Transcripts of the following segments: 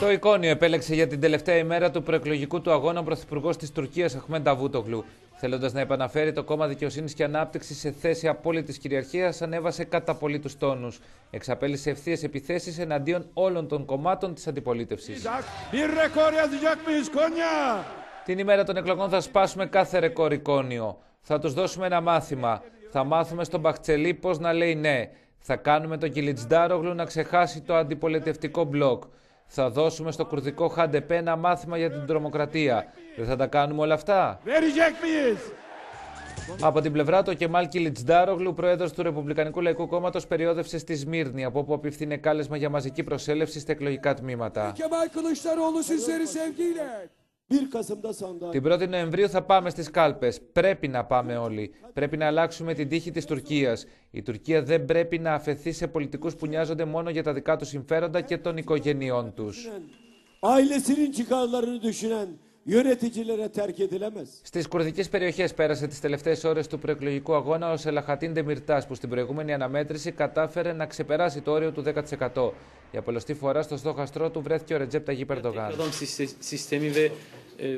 Το εικόνιο επέλεξε για την τελευταία ημέρα του προεκλογικού του αγώνα ο Πρωθυπουργός της Τουρκίας Αχμέντα Βούτογλου. Θέλοντας να επαναφέρει το κόμμα δικαιοσύνης και ανάπτυξης σε θέση απόλυτης κυριαρχίας, ανέβασε κατά πολύ τους τόνους. Εξαπέλυσε ευθείες επιθέσεις εναντίον όλων των κομμάτων της αντιπολίτευσης. Την ημέρα των εκλογών θα σπάσουμε κάθε ρεκόρ εικόνιο. Θα τους δώσουμε ένα μάθημα. Θα μάθουμε στον Μπαχτσελή πώς να λέει ναι. Θα κάνουμε τον Ντάρογλου να ξεχάσει το αντιπολιτευτικό μπλοκ. Θα δώσουμε στο κουρδικό Χαντεπέ ένα μάθημα για την τρομοκρατία. Δεν θα τα κάνουμε όλα αυτά. Από την πλευρά του, ο Κεμάλ Ντάρογλου, πρόεδρος του Ρεπουμπλικανικού Λαϊκού Κόμματος, περιόδευσε στη Σμύρνη, από όπου απευθύνε κάλεσμα για μαζική προσέλευση στα εκλογικά τμήματα. Την 1η Νοεμβρίου θα πάμε στις κάλπες. Πρέπει να πάμε όλοι. Πρέπει να αλλάξουμε την τύχη της Τουρκίας. Η Τουρκία δεν πρέπει να αφαιθεί σε πολιτικούς που νοιάζονται μόνο για τα δικά τους συμφέροντα και των οικογενειών τους. Στις κουρδικές περιοχές πέρασε τις τελευταίες ώρες του προεκλογικού αγώνα ο Σελαχατίν Ντεμιρτάς, που στην προηγούμενη αναμέτρηση κατάφερε να ξεπεράσει το όριο του 10%. Για πολλωστή φορά στο στόχαστρό του βρέθηκε ο Ρετζέπτα Ταγί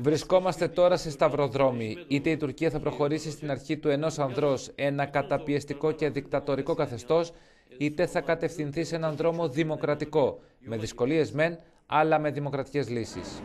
Βρισκόμαστε τώρα σε σταυροδρόμι. Είτε η Τουρκία θα προχωρήσει στην αρχή του ενός ανδρός ένα καταπιεστικό και δικτατορικό καθεστώς, είτε θα κατευθυνθεί σε έναν δρόμο δημοκρατικό, με δυσκολίες μεν, αλλά με δημοκρατικές λύσεις.